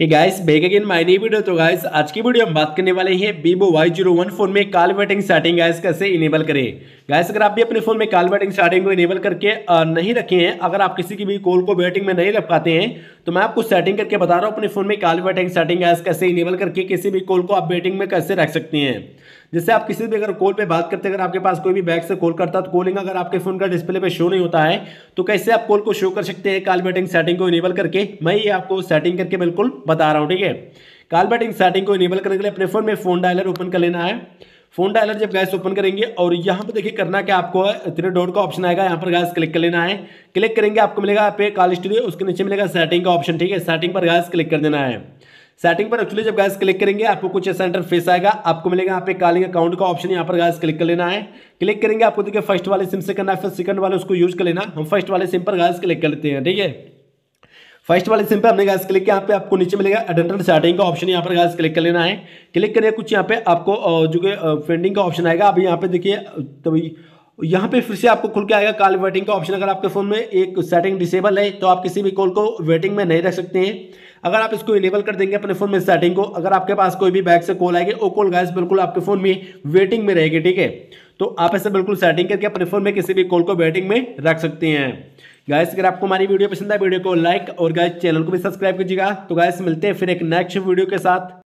hey guys back again my नई video तो guys आज की वीडियो हम बात करने वाले हैं Vivo Y zero one phone में कॉल वेटिंग स्टार्टिंग गाइस कैसे इनेबल करें गाइस अगर आप भी अपने फोन में कॉल वेटिंग स्टार्टिंग को इनेबल करके नहीं रखे हैं अगर आप किसी की भी कॉल को वेटिंग में नहीं रख पाते हैं तो मैं आपको सेटिंग करके बता रहा हूँ अपने फोन में कॉल वेटिंग स्टार्टिंग गाइस कैसे इनेबल करके किसी भी कॉल को आप वेटिंग में कैसे रख सकते हैं जैसे आप किसी भी अगर कॉल पे बात करते हैं अगर आपके पास कोई भी बैग से कॉल करता है तो कॉलिंग अगर आपके फोन का डिस्प्ले पे शो नहीं होता है तो कैसे आप कॉल को शो कर सकते हैं कॉल वेटिंग सेटिंग को इनेबल करके मैं ये आपको सेटिंग करके बिल्कुल बता रहा हूँ ठीक है कॉल बैटिंग सेटिंग को इनेबल करने के लिए अपने फोन में फोन डायलर ओपन कर लेना है फोन डायलर जब गैस ओपन करेंगे और यहाँ पे देखिए करना क्या आपको थ्री डॉट का ऑप्शन आएगा यहाँ पर गैस क्लिक कर लेना है क्लिक करेंगे आपको मिलेगा पे कॉल स्टूडियो उसके नीचे मिलेगा सेटिंग का ऑप्शन ठीक है सेटिंग पर गैस क्लिक कर देना है सेटिंग पर एक्चुअली जब गैस क्लिक करेंगे आपको कुछ ऐसा फेस आएगा आपको मिलेगा यहाँ पे कॉलिंग अकाउंट का ऑप्शन यहाँ पर गैस क्लिक कर लेना है क्लिक करेंगे आपको देखिए फर्स्ट वाले सिम से करना है फिर सेकंड वाले उसको यूज कर लेना हम फर्स्ट वाले सिम पर गैस क्लिक कर लेते हैं ठीक है फर्स्ट वाले सिम पे हमने गैस क्लिक किया यहाँ पे आपको नीचे मिलेगा एडेंटल चार्टिंग का ऑप्शन यहाँ पर गैस क्लिक कर लेना है क्लिक करिए कुछ यहाँ पे आपको जो कि फ्रेंडिंग का ऑप्शन आएगा अभी यहाँ पे देखिए तभी तो यहाँ पे फिर से आपको खुल के आएगा कॉल वेटिंग का ऑप्शन अगर आपके फ़ोन में एक सेटिंग डिसेबल है तो आप किसी भी कॉल को वेटिंग में नहीं रख सकते हैं अगर आप इसको इनेबल कर देंगे अपने फ़ोन में सेटिंग को अगर आपके पास कोई भी बैग से कॉल आएगी वो कॉल गैस बिल्कुल आपके फ़ोन में वेटिंग में रहेगी ठीक है तो आप ऐसे बिल्कुल सेटिंग करके अपने फ़ोन में किसी भी कॉल को वेटिंग में रख सकते हैं गायस अगर आपको हमारी वीडियो पसंद है वीडियो को लाइक और गायस चैनल को भी सब्सक्राइब कीजिएगा तो गायस मिलते हैं फिर एक नेक्स्ट वीडियो के साथ